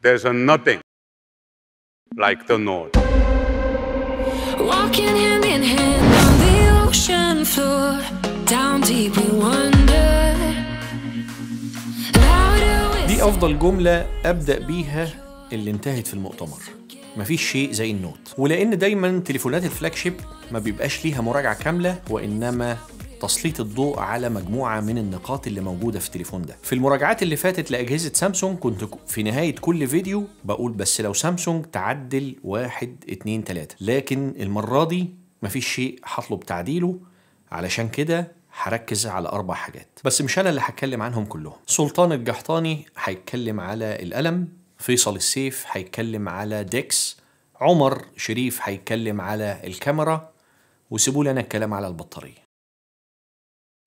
There's nothing like the North. Walking hand in hand on the ocean floor, down deep we wonder. دي أفضل جملة أبدأ بيها اللي انتهت في المؤتمر. مفيش شيء زي النوت ولان دايما تليفونات الفلاج شيب ما بيبقاش ليها مراجعه كامله وانما تسليط الضوء على مجموعه من النقاط اللي موجوده في التليفون ده في المراجعات اللي فاتت لاجهزه سامسونج كنت في نهايه كل فيديو بقول بس لو سامسونج تعدل واحد اتنين تلاته لكن المره دي مفيش شيء هطلب تعديله علشان كده هركز على أربع حاجات بس مش أنا اللي هتكلم عنهم كلهم سلطان الجحطاني هيتكلم على القلم فيصل السيف هيتكلم على ديكس عمر شريف هيتكلم على الكاميرا وسيبوا لنا الكلام على البطارية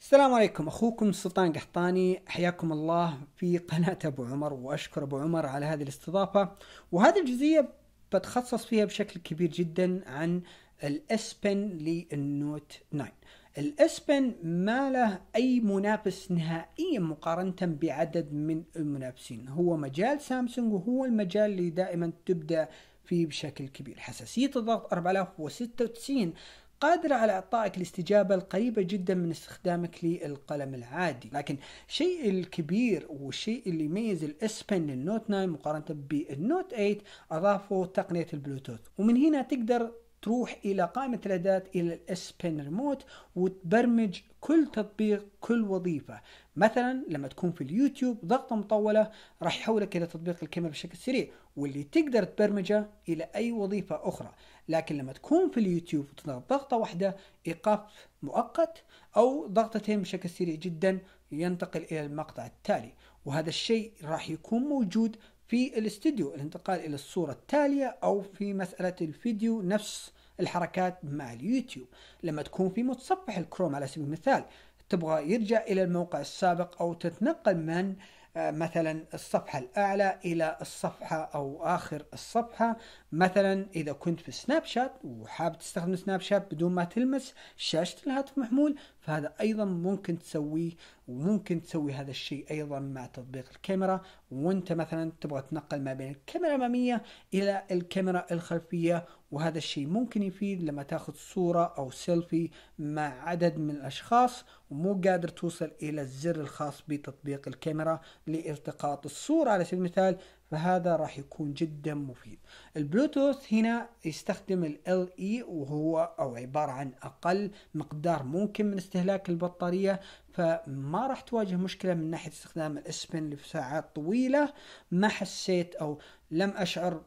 السلام عليكم اخوكم سلطان قحطاني حياكم الله في قناة ابو عمر واشكر ابو عمر على هذه الاستضافة وهذه الجزئية بتخصص فيها بشكل كبير جدا عن الاس بن للنوت 9 الاس بن ما له اي منافس نهائيا مقارنة بعدد من المنافسين هو مجال سامسونج وهو المجال اللي دائما تبدأ فيه بشكل كبير حساسية الضغط 4096 قادرة على إعطائك الاستجابة القريبة جدا من استخدامك للقلم العادي لكن الشيء الكبير والشيء اللي يميز الاس بن للنوت 9 مقارنة بالنوت 8 أضافوا تقنية البلوتوث ومن هنا تقدر تروح الى قائمه الاعداد الى الاس بين ريموت وتبرمج كل تطبيق كل وظيفه مثلا لما تكون في اليوتيوب ضغطه مطوله راح يحولك الى تطبيق الكاميرا بشكل سريع واللي تقدر تبرمجه الى اي وظيفه اخرى لكن لما تكون في اليوتيوب وتضغط ضغطه واحده ايقاف مؤقت او ضغطتين بشكل سريع جدا ينتقل الى المقطع التالي وهذا الشيء راح يكون موجود في الاستديو الانتقال إلى الصورة التالية أو في مسألة الفيديو نفس الحركات مع اليوتيوب لما تكون في متصفح الكروم على سبيل المثال تبغى يرجع إلى الموقع السابق أو تتنقل من آه، مثلا الصفحة الأعلى إلى الصفحة أو آخر الصفحة مثلا إذا كنت في سناب شات وحاب تستخدم سناب شات بدون ما تلمس شاشة الهاتف المحمول فهذا ايضا ممكن تسويه وممكن تسوي هذا الشيء ايضا مع تطبيق الكاميرا وانت مثلا تبغى تنقل ما بين الكاميرا الاماميه الى الكاميرا الخلفيه وهذا الشيء ممكن يفيد لما تاخذ صوره او سيلفي مع عدد من الاشخاص ومو قادر توصل الى الزر الخاص بتطبيق الكاميرا لالتقاط الصوره على سبيل المثال فهذا راح يكون جدا مفيد البلوتوث هنا يستخدم ال LE وهو أو عبارة عن أقل مقدار ممكن من استهلاك البطارية فما راح تواجه مشكلة من ناحية استخدام الاسبن لساعات طويلة ما حسيت أو لم أشعر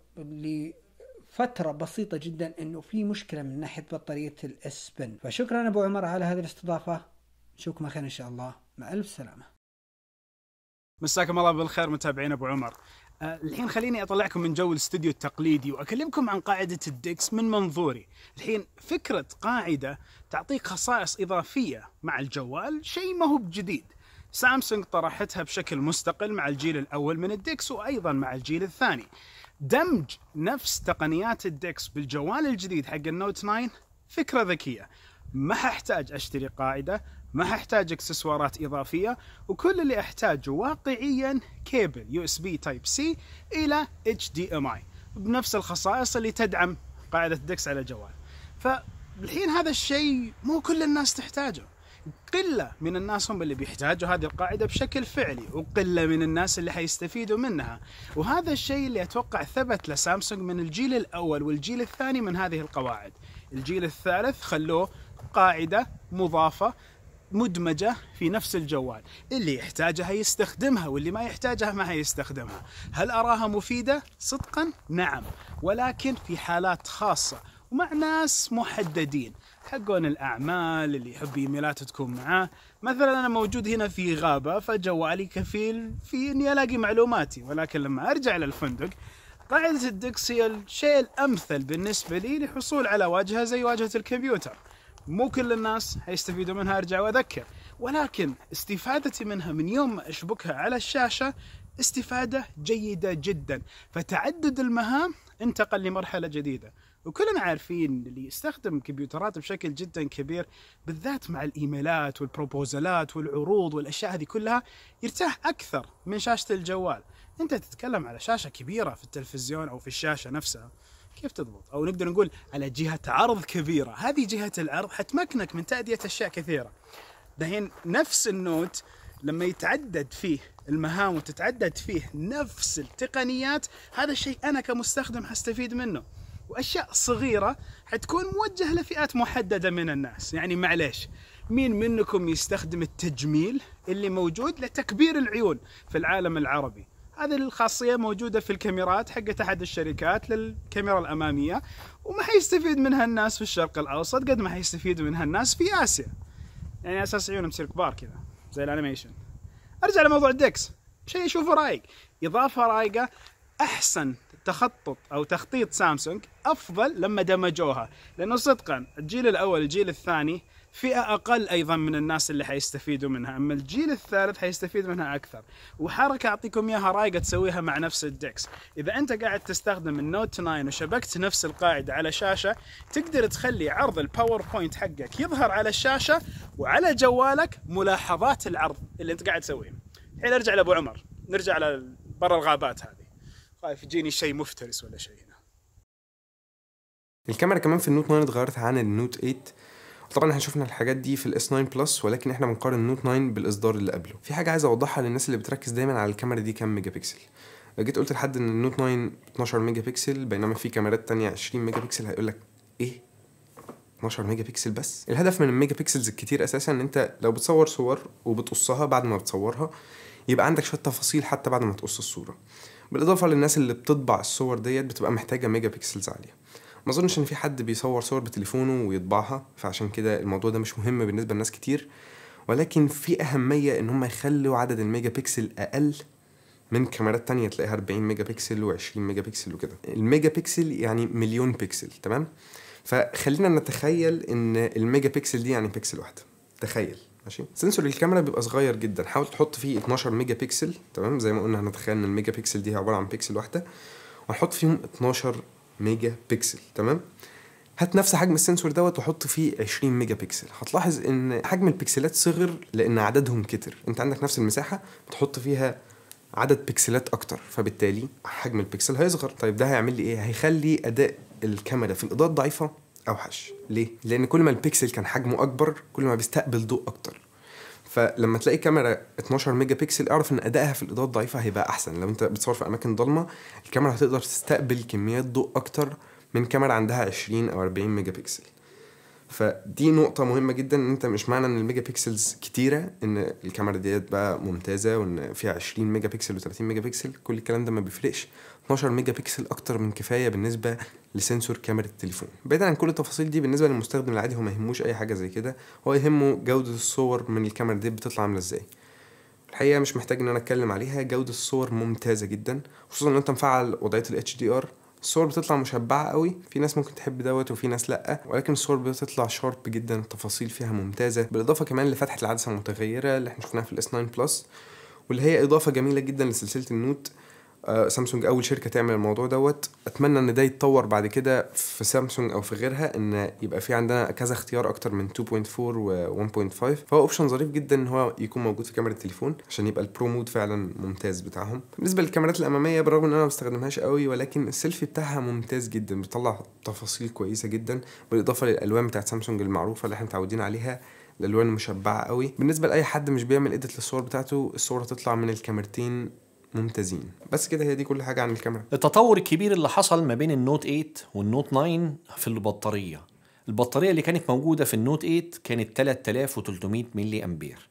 فترة بسيطة جدا انه في مشكلة من ناحية بطارية الاسبن فشكرا ابو عمر على هذه الاستضافة نشوفكم خير ان شاء الله مع الف سلامة مساكم الله بالخير متابعين ابو عمر آه، الحين خليني اطلعكم من جو الاستوديو التقليدي واكلمكم عن قاعده الديكس من منظوري الحين فكره قاعده تعطيك خصائص اضافيه مع الجوال شيء ما هو بجديد سامسونج طرحتها بشكل مستقل مع الجيل الاول من الديكس وايضا مع الجيل الثاني دمج نفس تقنيات الديكس بالجوال الجديد حق النوت 9 فكره ذكيه ما ححتاج اشتري قاعده ما ححتاج اكسسوارات اضافيه وكل اللي احتاجه واقعيا كيبل يو اس بي تايب سي الى اتش دي ام اي بنفس الخصائص اللي تدعم قاعده الدكس على الجوال فالحين هذا الشيء مو كل الناس تحتاجه قلة من الناس هم اللي بيحتاجوا هذه القاعدة بشكل فعلي وقلة من الناس اللي حيستفيدوا منها وهذا الشيء اللي أتوقع ثبت لسامسونج من الجيل الأول والجيل الثاني من هذه القواعد الجيل الثالث خلوه قاعدة مضافة مدمجة في نفس الجوال اللي يحتاجها يستخدمها واللي ما يحتاجها ما يستخدمها هل أراها مفيدة؟ صدقا نعم ولكن في حالات خاصة ومع ناس محددين حقون الأعمال اللي يحب إيميلات تكون معاه مثلا أنا موجود هنا في غابة فجوالي كفيل في أني ألاقي معلوماتي ولكن لما أرجع للفندق قاعدة الدكس هي الشيء الأمثل بالنسبة لي لحصول على واجهة زي واجهة الكمبيوتر مو كل الناس حيستفيدوا منها ارجع واذكر ولكن استفادتي منها من يوم ما اشبكها على الشاشه استفاده جيده جدا فتعدد المهام انتقل لمرحله جديده وكلنا عارفين اللي يستخدم كمبيوترات بشكل جدا كبير بالذات مع الايميلات والبروبوزلات والعروض والاشياء هذه كلها يرتاح اكثر من شاشه الجوال انت تتكلم على شاشه كبيره في التلفزيون او في الشاشه نفسها كيف تضبط او نقدر نقول على جهه عرض كبيره هذه جهه العرض حتمكنك من تاديه اشياء كثيره دحين نفس النوت لما يتعدد فيه المهام وتتعدد فيه نفس التقنيات هذا الشيء انا كمستخدم حستفيد منه واشياء صغيره حتكون موجهه لفئات محدده من الناس يعني معليش مين منكم يستخدم التجميل اللي موجود لتكبير العيون في العالم العربي هذه الخاصية موجودة في الكاميرات حقت أحد الشركات للكاميرا الأمامية وما حيستفيد منها الناس في الشرق الأوسط قد ما حيستفيد منها الناس في آسيا يعني أساس عيونهم تصير كبار كذا زي الأنيميشن أرجع لموضوع الدكس شيء أشوفه رايق إضافة رايقة أحسن تخطط أو تخطيط سامسونج أفضل لما دمجوها لأنه صدقا الجيل الأول الجيل الثاني فئه اقل ايضا من الناس اللي حيستفيدوا منها اما الجيل الثالث حيستفيد منها اكثر وحركه اعطيكم اياها رايقه تسويها مع نفس الدكس اذا انت قاعد تستخدم النوت 9 وشبكت نفس القاعده على شاشه تقدر تخلي عرض الباوربوينت حقك يظهر على الشاشه وعلى جوالك ملاحظات العرض اللي انت قاعد تسويه الحين ارجع لابو عمر نرجع على برا الغابات هذه خايف يجيني شيء مفترس ولا شيء هنا الكاميرا كمان في النوت 9 اتغيرت عن النوت 8 طبعا احنا شفنا الحاجات دي في الاس 9 بلس ولكن احنا بنقارن النوت 9 بالاصدار اللي قبله في حاجه عايز اوضحها للناس اللي بتركز دايما على الكاميرا دي كام ميجا بكسل جيت قلت لحد ان النوت 9 12 ميجا بكسل بينما في كاميرات تانية 20 ميجا بكسل هيقول لك ايه 12 ميجا بكسل بس الهدف من الميجا بكسلز الكتير اساسا ان انت لو بتصور صور وبتقصها بعد ما بتصورها يبقى عندك شويه تفاصيل حتى بعد ما تقص الصوره بالاضافه للناس اللي بتطبع الصور ديت بتبقى محتاجه ميجا بكسلز عاليه ما اظنش ان في حد بيصور صور بتليفونه ويطبعها فعشان كده الموضوع ده مش مهم بالنسبه لناس كتير ولكن في اهميه ان هم يخلوا عدد الميجا بكسل اقل من كاميرات تانية تلاقيها 40 ميجا بكسل و20 ميجا بكسل وكده الميجا بكسل يعني مليون بكسل تمام فخلينا نتخيل ان الميجا بكسل دي يعني بكسل واحده تخيل ماشي سنسور الكاميرا بيبقى صغير جدا حاول تحط فيه 12 ميجا بكسل تمام زي ما قلنا هنتخيل ان الميجا بكسل دي هي عباره عن بكسل واحده وهنحط فيهم 12 ميجا بكسل تمام هات نفس حجم السنسور دوت وحط فيه 20 ميجا بكسل هتلاحظ ان حجم البكسلات صغر لان عددهم كتر انت عندك نفس المساحه بتحط فيها عدد بكسلات اكتر فبالتالي حجم البكسل هيصغر طيب ده هيعمل لي ايه هيخلي اداء الكاميرا في الاضاءه الضعيفه اوحش ليه لان كل ما البكسل كان حجمه اكبر كل ما بيستقبل ضوء اكتر فلما تلاقي كاميرا 12 ميجا بكسل اعرف ان ادائها في الاضاءه الضعيفه هيبقى احسن لو انت بتصور في اماكن ضلمه الكاميرا هتقدر تستقبل كميات ضوء اكتر من كاميرا عندها 20 او 40 ميجا بكسل فدي نقطة مهمة جدا ان انت مش معنى ان الميجا بيكسلز كتيرة ان الكاميرا ديت بقى ممتازة وان فيها 20 ميجا بيكسل و30 ميجا بيكسل كل الكلام ده ما بيفرقش 12 ميجا بيكسل اكتر من كفاية بالنسبة لسنسور كاميرا التليفون بعيدا عن كل التفاصيل دي بالنسبة للمستخدم العادي هو ما يهموش اي حاجة زي كده هو يهمه جودة الصور من الكاميرا ديت بتطلع عاملة ازاي الحقيقة مش محتاج ان انا اتكلم عليها جودة الصور ممتازة جدا خصوصا لو انت مفعل وضعية ال HDR الصور بتطلع مشبعه قوي في ناس ممكن تحب دوت وفي ناس لا ولكن الصور بتطلع شارب جدا التفاصيل فيها ممتازه بالاضافه كمان لفتحه العدسه المتغيره اللي احنا شفناها في الاس 9 بلس واللي هي اضافه جميله جدا لسلسله النوت آه، سامسونج اول شركه تعمل الموضوع دوت اتمنى ان ده يتطور بعد كده في سامسونج او في غيرها ان يبقى في عندنا كذا اختيار اكتر من 2.4 و 1.5 فهو اوبشن ظريف جدا ان هو يكون موجود في كاميرا التليفون عشان يبقى البرو مود فعلا ممتاز بتاعهم بالنسبه للكاميرات الاماميه بالرغم ان انا ما بستخدمهاش قوي ولكن السيلفي بتاعها ممتاز جدا بيطلع تفاصيل كويسه جدا بالاضافه للالوان بتاعت سامسونج المعروفه اللي احنا متعودين عليها الالوان مشبعه قوي بالنسبه لاي حد مش بيعمل اديت للصور بتاعته الصوره تطلع من الكاميرتين ممتازين بس كده هي دي كل حاجه عن الكاميرا التطور الكبير اللي حصل ما بين النوت 8 والنوت 9 في البطاريه البطاريه اللي كانت موجوده في النوت 8 كانت 3300 ملي امبير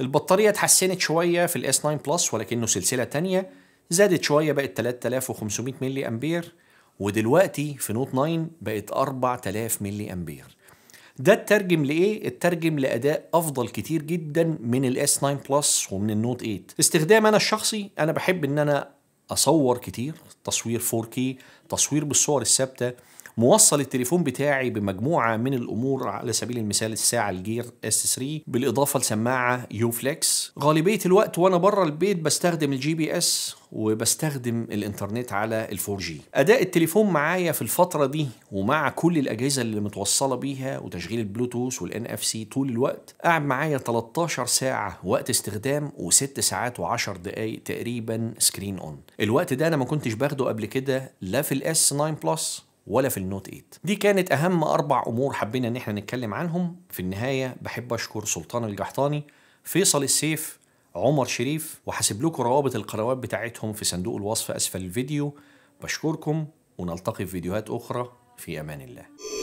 البطاريه اتحسنت شويه في الاس 9 بلس ولكنه سلسله تانية زادت شويه بقت 3500 ملي امبير ودلوقتي في نوت 9 بقت 4000 ملي امبير ده اترجم لايه؟ الترجم لاداء افضل كتير جدا من الاس 9 بلس ومن النوت 8 استخدام انا الشخصي انا بحب ان انا اصور كتير تصوير 4K تصوير بالصور الثابته موصل التليفون بتاعي بمجموعه من الامور على سبيل المثال الساعه الجير اس 3 بالاضافه لسماعه يو غالبيه الوقت وانا بره البيت بستخدم الجي بي اس وبستخدم الانترنت على الفور 4 اداء التليفون معايا في الفتره دي ومع كل الاجهزه اللي متوصله بيها وتشغيل البلوتوث والان اف سي طول الوقت قاعد معايا 13 ساعه وقت استخدام و6 ساعات و10 دقائق تقريبا سكرين اون الوقت ده انا ما كنتش باخده قبل كده لا في الاس 9 بلس ولا في النوت 8 دي كانت أهم أربع أمور حبينا إن احنا نتكلم عنهم في النهاية بحب أشكر سلطان الجحطاني فيصل السيف عمر شريف وحاسب لكم روابط القنوات بتاعتهم في صندوق الوصف أسفل الفيديو بشكركم ونلتقي في فيديوهات أخرى في أمان الله